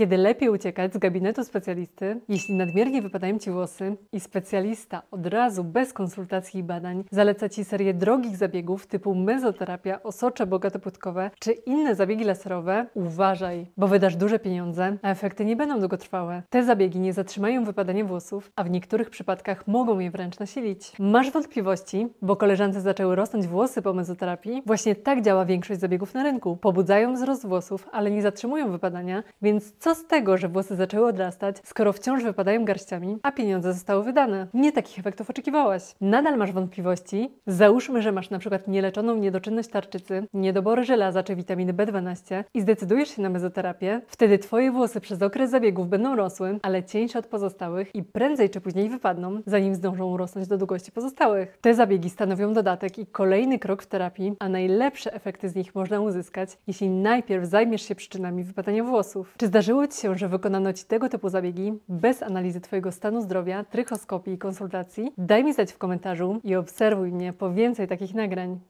kiedy lepiej uciekać z gabinetu specjalisty, jeśli nadmiernie wypadają Ci włosy i specjalista od razu, bez konsultacji i badań, zaleca Ci serię drogich zabiegów typu mezoterapia, osocze bogatopłytkowe czy inne zabiegi laserowe, uważaj, bo wydasz duże pieniądze, a efekty nie będą długotrwałe. Te zabiegi nie zatrzymają wypadania włosów, a w niektórych przypadkach mogą je wręcz nasilić. Masz wątpliwości, bo koleżance zaczęły rosnąć włosy po mezoterapii? Właśnie tak działa większość zabiegów na rynku. Pobudzają wzrost włosów, ale nie zatrzymują wypadania, więc co co z tego, że włosy zaczęły odrastać, skoro wciąż wypadają garściami, a pieniądze zostały wydane? Nie takich efektów oczekiwałaś. Nadal masz wątpliwości? Załóżmy, że masz na przykład nieleczoną niedoczynność tarczycy, niedobory żelaza czy witaminy B12 i zdecydujesz się na mezoterapię, wtedy Twoje włosy przez okres zabiegów będą rosły, ale cieńsze od pozostałych i prędzej czy później wypadną, zanim zdążą urosnąć do długości pozostałych. Te zabiegi stanowią dodatek i kolejny krok w terapii, a najlepsze efekty z nich można uzyskać, jeśli najpierw zajmiesz się przyczynami wypadania włosów. Czy zdarzyło Zdarzyło się, że wykonano Ci tego typu zabiegi bez analizy Twojego stanu zdrowia, trychoskopii i konsultacji? Daj mi znać w komentarzu i obserwuj mnie po więcej takich nagrań.